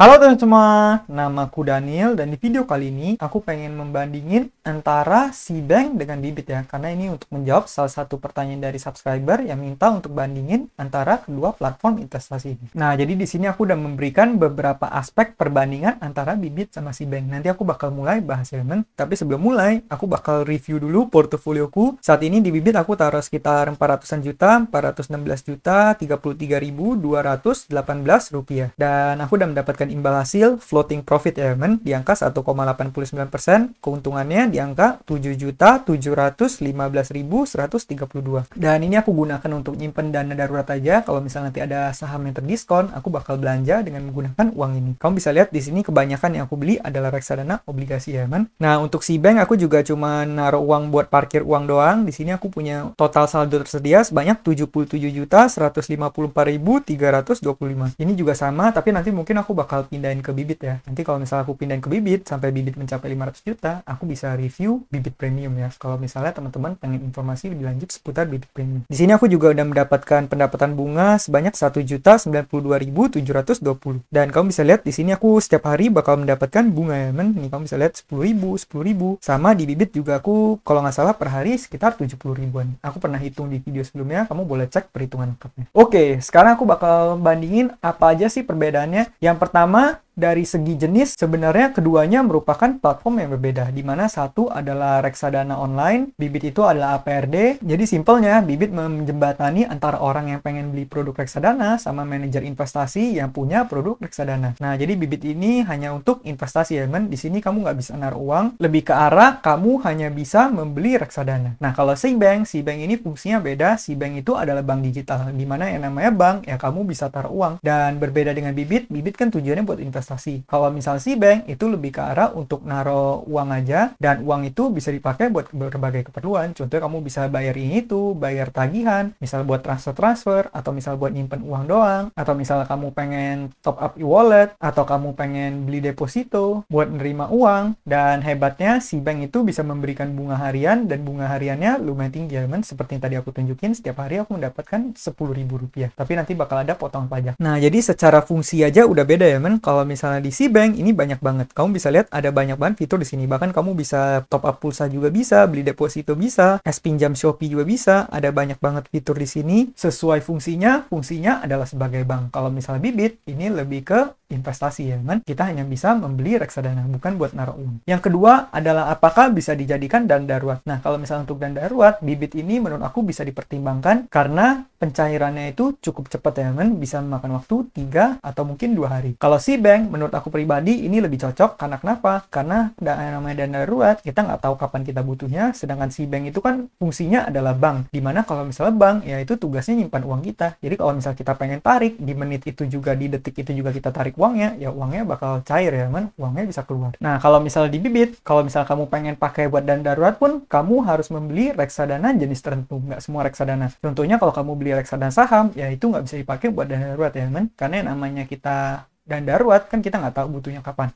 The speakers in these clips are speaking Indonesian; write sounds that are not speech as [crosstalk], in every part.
Halo teman-teman semua, namaku Daniel dan di video kali ini aku pengen membandingin antara si bank dengan bibit ya karena ini untuk menjawab salah satu pertanyaan dari subscriber yang minta untuk bandingin antara kedua platform investasi ini. Nah, jadi di sini aku udah memberikan beberapa aspek perbandingan antara bibit sama si bank. Nanti aku bakal mulai bahas elemen, ya, tapi sebelum mulai aku bakal review dulu portofolioku. Saat ini di bibit aku taruh sekitar 400-an juta, 416 juta, 33.218 rupiah. Dan aku udah mendapatkan imbal hasil floating profit element di angka 1,89%, keuntungannya di angka 7.715.132. Dan ini aku gunakan untuk nyimpen dana darurat aja. Kalau misalnya nanti ada saham yang terdiskon, aku bakal belanja dengan menggunakan uang ini. Kamu bisa lihat di sini kebanyakan yang aku beli adalah reksadana obligasi man Nah, untuk si bank aku juga cuma naruh uang buat parkir uang doang. Di sini aku punya total saldo tersedia sebanyak 77.154.325. Ini juga sama, tapi nanti mungkin aku bakal bakal pindahin ke bibit ya. Nanti kalau misalnya aku pindahin ke bibit sampai bibit mencapai 500 juta, aku bisa review bibit premium ya. Kalau misalnya teman-teman pengen informasi lebih lanjut seputar bibit premium. Di sini aku juga udah mendapatkan pendapatan bunga sebanyak 1.092.720. Dan kamu bisa lihat di sini aku setiap hari bakal mendapatkan bunga ya men. Nih kamu bisa lihat 10.000, 10.000. Sama di bibit juga aku kalau nggak salah per hari sekitar 70 ribuan. Aku pernah hitung di video sebelumnya, kamu boleh cek perhitungan lengkapnya. Oke, sekarang aku bakal bandingin apa aja sih perbedaannya. Yang pertama pertama dari segi jenis, sebenarnya keduanya merupakan platform yang berbeda, di mana satu adalah reksadana online, Bibit itu adalah APRD. Jadi simpelnya, Bibit menjembatani antara orang yang pengen beli produk reksadana sama manajer investasi yang punya produk reksadana. Nah, jadi Bibit ini hanya untuk investasi ya, men. Di sini kamu nggak bisa naruh uang, lebih ke arah kamu hanya bisa membeli reksadana. Nah, kalau si bank, si bank ini fungsinya beda. si bank itu adalah bank digital, di mana yang namanya bank, ya kamu bisa taruh uang. Dan berbeda dengan Bibit, Bibit kan tujuannya buat investasi investasi. Kalau misalnya si bank itu lebih ke arah untuk naro uang aja dan uang itu bisa dipakai buat berbagai keperluan. Contohnya kamu bisa bayar ini itu, bayar tagihan, misal buat transfer-transfer atau misal buat nyimpen uang doang atau misal kamu pengen top up e-wallet atau kamu pengen beli deposito buat nerima uang dan hebatnya si bank itu bisa memberikan bunga harian dan bunga hariannya lumayan tinggi ya men. Seperti yang tadi aku tunjukin setiap hari aku mendapatkan 10.000 rupiah. Tapi nanti bakal ada potong pajak. Nah, jadi secara fungsi aja udah beda ya men. Kalau misalnya di Bank ini banyak banget. Kamu bisa lihat ada banyak banget fitur di sini. Bahkan kamu bisa top up pulsa juga bisa, beli deposito bisa, es pinjam Shopee juga bisa. Ada banyak banget fitur di sini sesuai fungsinya. Fungsinya adalah sebagai bank. Kalau misalnya Bibit ini lebih ke investasi ya kan kita hanya bisa membeli reksadana bukan buat naruh uang yang kedua adalah apakah bisa dijadikan dan darurat nah kalau misalnya untuk dan darurat bibit ini menurut aku bisa dipertimbangkan karena pencairannya itu cukup cepat ya kan bisa memakan waktu tiga atau mungkin dua hari kalau si bank menurut aku pribadi ini lebih cocok karena kenapa? Karena yang namanya dana darurat kita nggak tahu kapan kita butuhnya sedangkan si bank itu kan fungsinya adalah bank dimana kalau misalnya bank ya itu tugasnya nyimpan uang kita jadi kalau misalnya kita pengen tarik di menit itu juga di detik itu juga kita tarik uangnya ya uangnya bakal cair ya man uangnya bisa keluar nah kalau misalnya di bibit kalau misalnya kamu pengen pakai buat dana darurat pun kamu harus membeli reksadana jenis tertentu nggak semua reksadana contohnya kalau kamu beli reksadana saham ya itu nggak bisa dipakai buat dana darurat ya man karena yang namanya kita dan darurat kan kita nggak tahu butuhnya kapan.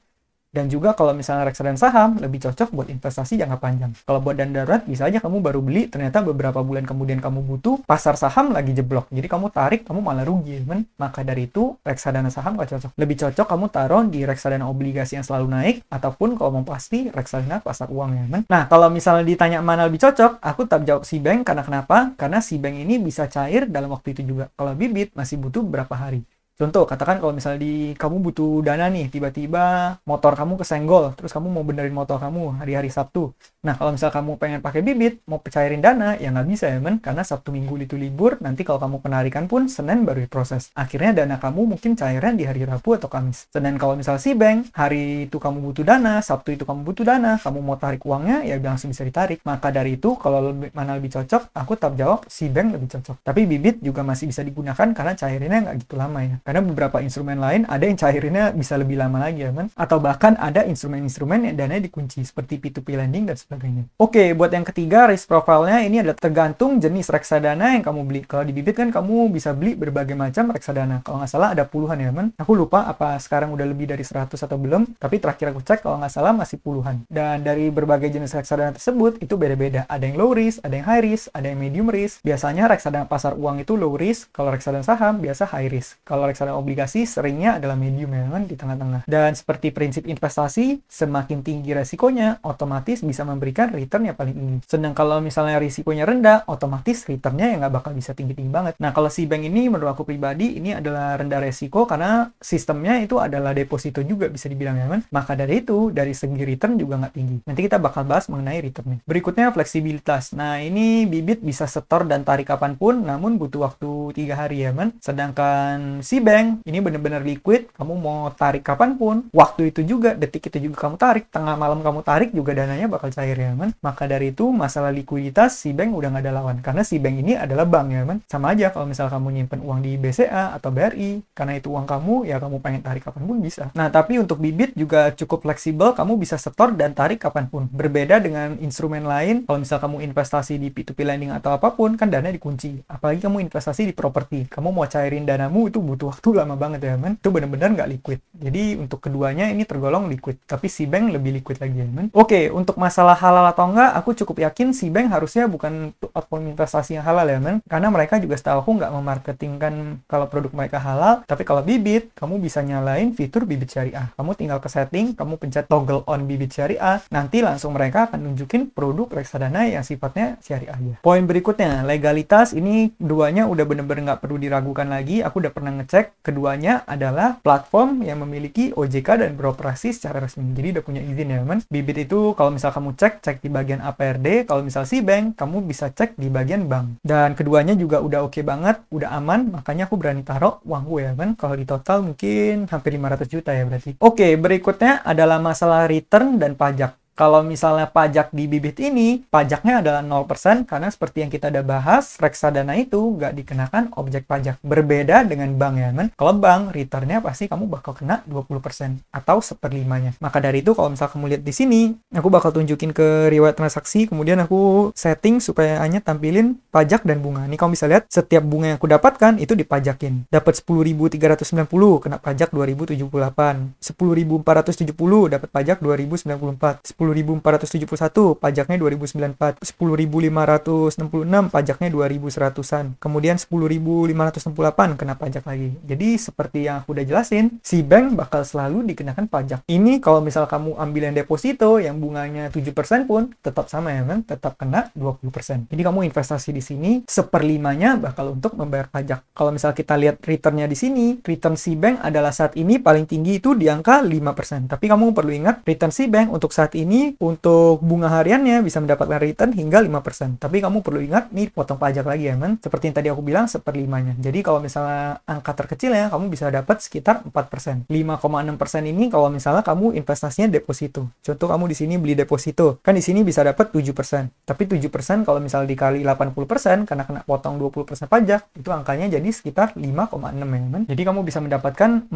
Dan juga kalau misalnya reksadana saham lebih cocok buat investasi jangka panjang. Kalau buat dana darurat bisa aja kamu baru beli ternyata beberapa bulan kemudian kamu butuh pasar saham lagi jeblok. Jadi kamu tarik kamu malah rugi. Men. Maka dari itu reksadana saham gak cocok. Lebih cocok kamu taruh di reksadana obligasi yang selalu naik ataupun kalau mau pasti reksadana pasar uang ya. Men. Nah kalau misalnya ditanya mana lebih cocok aku tetap jawab si bank karena kenapa? Karena si bank ini bisa cair dalam waktu itu juga. Kalau bibit masih butuh berapa hari. Contoh, katakan kalau misalnya di kamu butuh dana nih, tiba-tiba motor kamu kesenggol, terus kamu mau benerin motor kamu hari-hari Sabtu. Nah, kalau misalnya kamu pengen pakai bibit, mau percayain dana, ya nggak bisa ya men, karena Sabtu Minggu itu libur, nanti kalau kamu penarikan pun Senin baru diproses. Akhirnya dana kamu mungkin cairnya di hari Rabu atau Kamis. Senin kalau misalnya si bank, hari itu kamu butuh dana, Sabtu itu kamu butuh dana, kamu mau tarik uangnya, ya langsung bisa ditarik. Maka dari itu, kalau lebih, mana lebih cocok, aku tetap jawab si bank lebih cocok. Tapi bibit juga masih bisa digunakan karena cairnya nggak gitu lama ya. Karena beberapa instrumen lain ada yang cairinnya bisa lebih lama lagi ya kan. Atau bahkan ada instrumen-instrumen yang dananya dikunci seperti P2P lending dan sebagainya. Oke, buat yang ketiga risk profile-nya ini adalah tergantung jenis reksadana yang kamu beli. Kalau di Bibit kan kamu bisa beli berbagai macam reksadana. Kalau nggak salah ada puluhan ya teman. Aku lupa apa sekarang udah lebih dari 100 atau belum, tapi terakhir aku cek kalau nggak salah masih puluhan. Dan dari berbagai jenis reksadana tersebut itu beda-beda. Ada yang low risk, ada yang high risk, ada yang medium risk. Biasanya reksadana pasar uang itu low risk, kalau reksadana saham biasa high risk. Kalau reksadana obligasi seringnya adalah medium ya kan di tengah-tengah. Dan seperti prinsip investasi, semakin tinggi resikonya, otomatis bisa memberikan return yang paling tinggi. Sedang kalau misalnya risikonya rendah, otomatis returnnya ya nggak bakal bisa tinggi-tinggi banget. Nah kalau si bank ini menurut aku pribadi ini adalah rendah resiko karena sistemnya itu adalah deposito juga bisa dibilang ya kan. Maka dari itu dari segi return juga nggak tinggi. Nanti kita bakal bahas mengenai returnnya. Berikutnya fleksibilitas. Nah ini bibit bisa setor dan tarik kapanpun, namun butuh waktu tiga hari ya kan. Sedangkan si bank ini benar-benar liquid kamu mau tarik kapan pun, waktu itu juga detik itu juga kamu tarik tengah malam kamu tarik juga dananya bakal cair ya man maka dari itu masalah likuiditas si bank udah nggak ada lawan karena si bank ini adalah bank ya man sama aja kalau misal kamu nyimpen uang di BCA atau BRI karena itu uang kamu ya kamu pengen tarik kapan pun bisa nah tapi untuk bibit juga cukup fleksibel kamu bisa setor dan tarik kapan pun. berbeda dengan instrumen lain kalau misal kamu investasi di P2P lending atau apapun kan dana dikunci apalagi kamu investasi di properti kamu mau cairin danamu itu butuh waktu lama banget ya men itu benar-benar nggak liquid jadi untuk keduanya ini tergolong liquid tapi si bank lebih liquid lagi ya men oke untuk masalah halal atau enggak aku cukup yakin si bank harusnya bukan platform investasi yang halal ya men karena mereka juga setahu aku nggak memarketingkan kalau produk mereka halal tapi kalau bibit kamu bisa nyalain fitur bibit syariah kamu tinggal ke setting kamu pencet toggle on bibit syariah nanti langsung mereka akan nunjukin produk reksadana yang sifatnya syariah ya poin berikutnya legalitas ini duanya udah bener-bener nggak -bener perlu diragukan lagi aku udah pernah ngecek fintech. keduanya adalah platform yang memiliki OJK dan beroperasi secara resmi. Jadi udah punya izin ya teman. Bibit itu kalau misal kamu cek, cek di bagian APRD. Kalau misal si bank, kamu bisa cek di bagian bank. Dan keduanya juga udah oke okay banget, udah aman. Makanya aku berani taruh gue ya teman. Kalau di total mungkin hampir 500 juta ya berarti. Oke, okay, berikutnya adalah masalah return dan pajak. Kalau misalnya pajak di bibit ini, pajaknya adalah 0% karena seperti yang kita udah bahas, reksadana itu nggak dikenakan objek pajak. Berbeda dengan bank ya, men. Kalau bank, returnnya pasti kamu bakal kena 20% atau seperlimanya. Maka dari itu, kalau misalnya kamu lihat di sini, aku bakal tunjukin ke riwayat transaksi, kemudian aku setting supaya hanya tampilin pajak dan bunga. Ini kamu bisa lihat, setiap bunga yang aku dapatkan itu dipajakin. Dapat 10.390, kena pajak 2.078. 10.470, dapat pajak 2.094. 10.471, pajaknya 2094, 10.566, pajaknya 2.100-an, kemudian 10.568 kena pajak lagi. Jadi seperti yang aku udah jelasin, si bank bakal selalu dikenakan pajak. Ini kalau misal kamu ambil yang deposito yang bunganya 7% pun tetap sama ya kan, tetap kena 20%. Jadi kamu investasi di sini seperlimanya bakal untuk membayar pajak. Kalau misal kita lihat returnnya di sini, return si bank adalah saat ini paling tinggi itu di angka 5%. Tapi kamu perlu ingat return si bank untuk saat ini tinggi untuk bunga hariannya bisa mendapatkan return hingga 5%. Tapi kamu perlu ingat, nih potong pajak lagi ya men. Seperti yang tadi aku bilang, seperlimanya. Jadi kalau misalnya angka terkecil ya, kamu bisa dapat sekitar 4%. 5,6% ini kalau misalnya kamu investasinya deposito. Contoh kamu di sini beli deposito. Kan di sini bisa dapat 7%. Tapi 7% kalau misalnya dikali 80% karena kena potong 20% pajak, itu angkanya jadi sekitar 5,6 ya men. Jadi kamu bisa mendapatkan 4%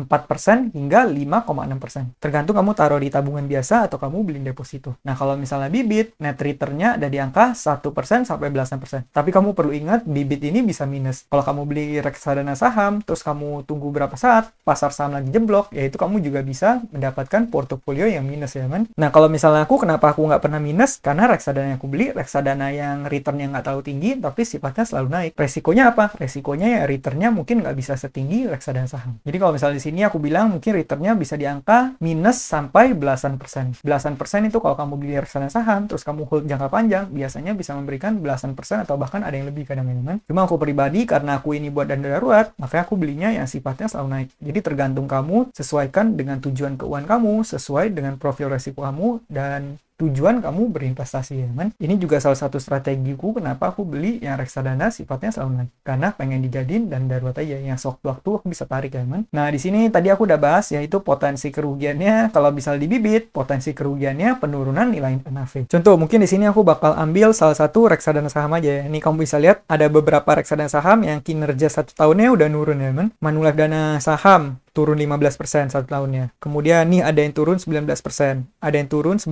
hingga 5,6%. Tergantung kamu taruh di tabungan biasa atau kamu beli deposito situ. Nah, kalau misalnya bibit, net returnnya ada di angka 1% sampai belasan persen. Tapi kamu perlu ingat, bibit ini bisa minus. Kalau kamu beli reksadana saham, terus kamu tunggu berapa saat, pasar saham lagi jeblok, yaitu kamu juga bisa mendapatkan portofolio yang minus ya kan. Nah, kalau misalnya aku, kenapa aku nggak pernah minus? Karena reksadana yang aku beli, reksadana yang return nya nggak terlalu tinggi, tapi sifatnya selalu naik. Resikonya apa? Resikonya ya returnnya mungkin nggak bisa setinggi reksadana saham. Jadi kalau misalnya di sini aku bilang mungkin returnnya bisa di angka minus sampai belasan persen. Belasan persen itu itu kalau kamu beli reksadana saham, terus kamu hold jangka panjang, biasanya bisa memberikan belasan persen atau bahkan ada yang lebih kadang-kadang. Cuma aku pribadi, karena aku ini buat dana darurat, makanya aku belinya yang sifatnya selalu naik. Jadi tergantung kamu, sesuaikan dengan tujuan keuangan kamu, sesuai dengan profil resiko kamu, dan tujuan kamu berinvestasi ya, kan? Ini juga salah satu strategiku kenapa aku beli yang reksadana sifatnya selalu naik. Karena pengen dijadiin dan darurat aja yang sewaktu-waktu aku bisa tarik ya, kan? Nah di sini tadi aku udah bahas yaitu potensi kerugiannya kalau misal dibibit potensi kerugiannya penurunan nilai NAV. Contoh mungkin di sini aku bakal ambil salah satu reksadana saham aja ya. Ini kamu bisa lihat ada beberapa reksadana saham yang kinerja satu tahunnya udah nurun ya man. Manulife Dana Saham turun 15% satu tahunnya. Kemudian nih ada yang turun 19%, ada yang turun 9%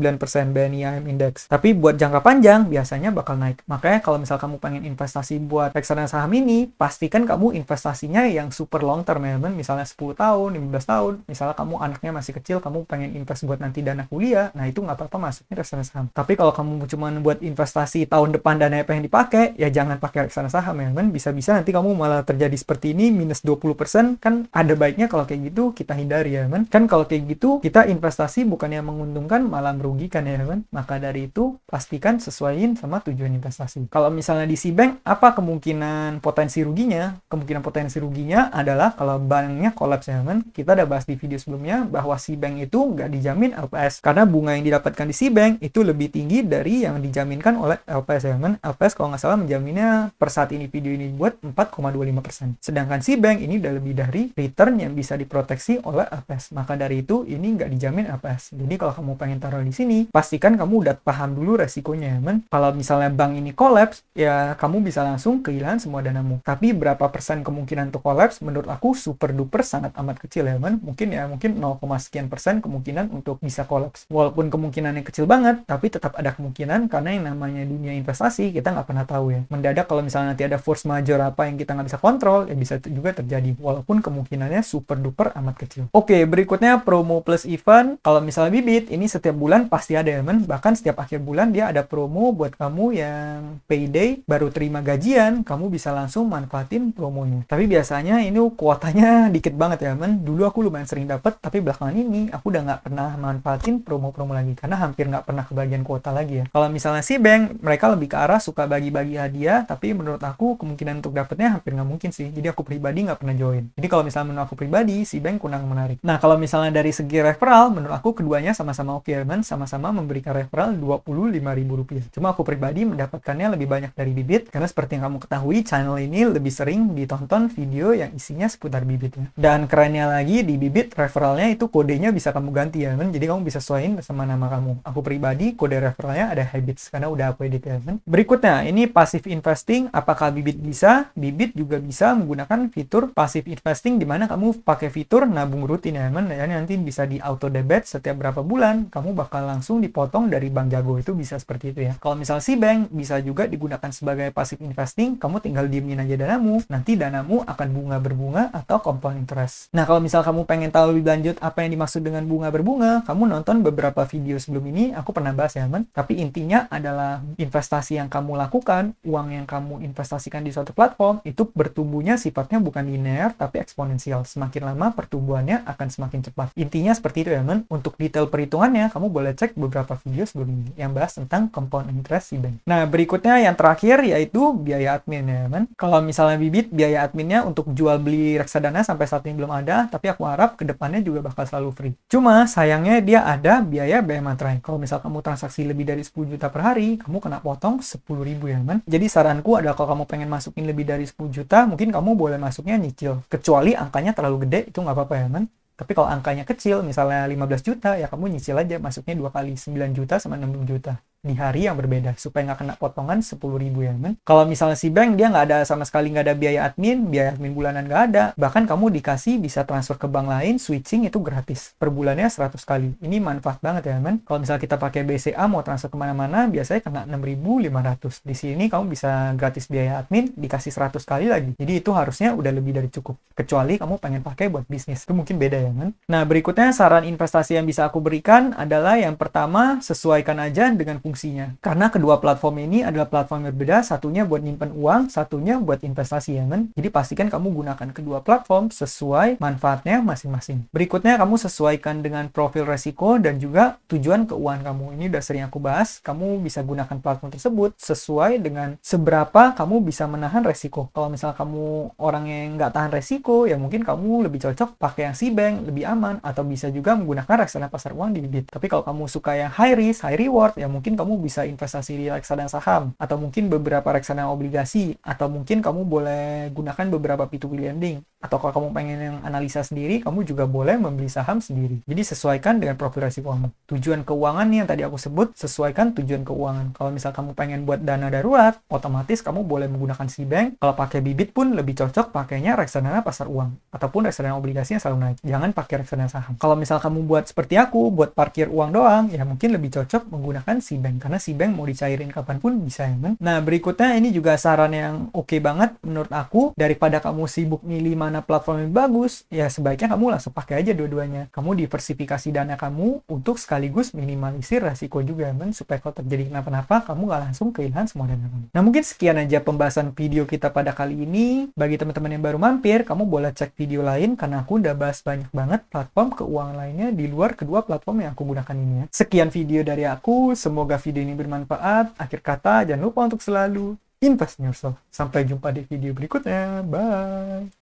BNI AM Index. Tapi buat jangka panjang biasanya bakal naik. Makanya kalau misal kamu pengen investasi buat reksadana saham ini, pastikan kamu investasinya yang super long term ya, teman. Misalnya 10 tahun, 15 tahun. Misalnya kamu anaknya masih kecil, kamu pengen invest buat nanti dana kuliah, nah itu nggak apa-apa masuknya reksadana saham. Tapi kalau kamu cuma buat investasi tahun depan dana yang pengen dipakai, ya jangan pakai reksadana saham ya, teman. Bisa-bisa nanti kamu malah terjadi seperti ini minus 20% kan ada baiknya kalau kayak kayak gitu kita hindari ya teman kan kalau kayak gitu kita investasi bukannya menguntungkan malah merugikan ya teman maka dari itu pastikan sesuaiin sama tujuan investasi kalau misalnya di si bank apa kemungkinan potensi ruginya kemungkinan potensi ruginya adalah kalau banknya kolaps ya teman kita udah bahas di video sebelumnya bahwa si bank itu nggak dijamin LPS karena bunga yang didapatkan di si bank itu lebih tinggi dari yang dijaminkan oleh LPS ya teman LPS kalau nggak salah menjaminnya per saat ini video ini buat 4,25% sedangkan si bank ini udah lebih dari return yang bisa di diproteksi oleh LPS. Maka dari itu, ini nggak dijamin LPS. Jadi kalau kamu pengen taruh di sini, pastikan kamu udah paham dulu resikonya ya, men. Kalau misalnya bank ini kolaps ya kamu bisa langsung kehilangan semua danamu. Tapi berapa persen kemungkinan untuk kolaps? menurut aku super duper sangat amat kecil ya, men. Mungkin ya, mungkin 0, sekian persen kemungkinan untuk bisa kolaps. Walaupun kemungkinannya kecil banget, tapi tetap ada kemungkinan karena yang namanya dunia investasi, kita nggak pernah tahu ya. Mendadak kalau misalnya nanti ada force major apa yang kita nggak bisa kontrol, ya bisa juga terjadi. Walaupun kemungkinannya super duper amat kecil. Oke, berikutnya promo plus event. Kalau misalnya bibit, ini setiap bulan pasti ada ya men. Bahkan setiap akhir bulan dia ada promo buat kamu yang payday, baru terima gajian, kamu bisa langsung manfaatin promonya. Tapi biasanya ini kuotanya [laughs] dikit banget ya men. Dulu aku lumayan sering dapat, tapi belakangan ini aku udah nggak pernah manfaatin promo-promo lagi. Karena hampir nggak pernah kebagian kuota lagi ya. Kalau misalnya si bank, mereka lebih ke arah suka bagi-bagi hadiah, tapi menurut aku kemungkinan untuk dapetnya hampir nggak mungkin sih. Jadi aku pribadi nggak pernah join. Jadi kalau misalnya menurut aku pribadi, si bank kurang menarik. Nah, kalau misalnya dari segi referral, menurut aku keduanya sama-sama oke, men, sama-sama memberikan referral Rp25.000. Cuma aku pribadi mendapatkannya lebih banyak dari bibit, karena seperti yang kamu ketahui, channel ini lebih sering ditonton video yang isinya seputar bibitnya. Dan kerennya lagi, di bibit referralnya itu kodenya bisa kamu ganti ya, men. Jadi kamu bisa sesuaiin sama nama kamu. Aku pribadi, kode referralnya ada habits, karena udah aku edit ya, men. Berikutnya, ini passive investing, apakah bibit bisa? Bibit juga bisa menggunakan fitur passive investing, di mana kamu pakai pakai fitur nabung rutin ya teman ya nanti bisa di auto debit setiap berapa bulan kamu bakal langsung dipotong dari bank jago itu bisa seperti itu ya kalau misal si bank bisa juga digunakan sebagai passive investing kamu tinggal diemin aja danamu nanti danamu akan bunga berbunga atau compound interest nah kalau misal kamu pengen tahu lebih lanjut apa yang dimaksud dengan bunga berbunga kamu nonton beberapa video sebelum ini aku pernah bahas ya teman tapi intinya adalah investasi yang kamu lakukan uang yang kamu investasikan di suatu platform itu bertumbuhnya sifatnya bukan linear tapi eksponensial semakin lama lama pertumbuhannya akan semakin cepat. Intinya seperti itu ya men. Untuk detail perhitungannya kamu boleh cek beberapa video sebelum ini yang bahas tentang compound interest si bank. Nah berikutnya yang terakhir yaitu biaya admin ya men. Kalau misalnya bibit biaya adminnya untuk jual beli reksadana sampai saat ini belum ada tapi aku harap kedepannya juga bakal selalu free. Cuma sayangnya dia ada biaya biaya materai. Kalau misal kamu transaksi lebih dari 10 juta per hari kamu kena potong 10 ribu ya men. Jadi saranku adalah kalau kamu pengen masukin lebih dari 10 juta mungkin kamu boleh masuknya nyicil kecuali angkanya terlalu gede itu nggak apa-apa ya kan tapi kalau angkanya kecil misalnya 15 juta ya kamu nyicil aja masuknya dua kali 9 juta sama 60 juta di hari yang berbeda supaya nggak kena potongan 10 ribu ya men kalau misalnya si bank dia nggak ada sama sekali nggak ada biaya admin biaya admin bulanan nggak ada bahkan kamu dikasih bisa transfer ke bank lain switching itu gratis per bulannya 100 kali ini manfaat banget ya men kalau misalnya kita pakai BCA mau transfer kemana-mana biasanya kena 6.500 di sini kamu bisa gratis biaya admin dikasih 100 kali lagi jadi itu harusnya udah lebih dari cukup kecuali kamu pengen pakai buat bisnis itu mungkin beda ya men nah berikutnya saran investasi yang bisa aku berikan adalah yang pertama sesuaikan aja dengan fungsinya. Karena kedua platform ini adalah platform yang berbeda, satunya buat nyimpen uang, satunya buat investasi ya men. Kan? Jadi pastikan kamu gunakan kedua platform sesuai manfaatnya masing-masing. Berikutnya kamu sesuaikan dengan profil resiko dan juga tujuan keuangan kamu. Ini udah sering aku bahas, kamu bisa gunakan platform tersebut sesuai dengan seberapa kamu bisa menahan resiko. Kalau misalnya kamu orang yang nggak tahan resiko, ya mungkin kamu lebih cocok pakai yang si bank, lebih aman, atau bisa juga menggunakan reksadana pasar uang di bibit. Tapi kalau kamu suka yang high risk, high reward, ya mungkin kamu bisa investasi di reksadana saham atau mungkin beberapa reksadana obligasi atau mungkin kamu boleh gunakan beberapa P2P lending atau kalau kamu pengen yang analisa sendiri, kamu juga boleh membeli saham sendiri. Jadi sesuaikan dengan profil risiko kamu. Tujuan keuangan yang tadi aku sebut, sesuaikan tujuan keuangan. Kalau misal kamu pengen buat dana darurat, otomatis kamu boleh menggunakan si bank. Kalau pakai bibit pun lebih cocok pakainya reksadana pasar uang ataupun reksadana obligasi yang selalu naik. Jangan pakai reksadana saham. Kalau misal kamu buat seperti aku, buat parkir uang doang, ya mungkin lebih cocok menggunakan si bank karena si bank mau dicairin kapanpun bisa ya kan. Nah berikutnya ini juga saran yang oke okay banget menurut aku daripada kamu sibuk milih mana mana platform yang bagus, ya sebaiknya kamu langsung pakai aja dua-duanya. Kamu diversifikasi dana kamu untuk sekaligus minimalisir resiko juga kan supaya kalau terjadi kenapa-napa kamu nggak langsung kehilangan semua dana kamu. Nah mungkin sekian aja pembahasan video kita pada kali ini. Bagi teman-teman yang baru mampir, kamu boleh cek video lain karena aku udah bahas banyak banget platform keuangan lainnya di luar kedua platform yang aku gunakan ini. Ya. Sekian video dari aku, semoga video ini bermanfaat. Akhir kata, jangan lupa untuk selalu invest in yourself. Sampai jumpa di video berikutnya. Bye.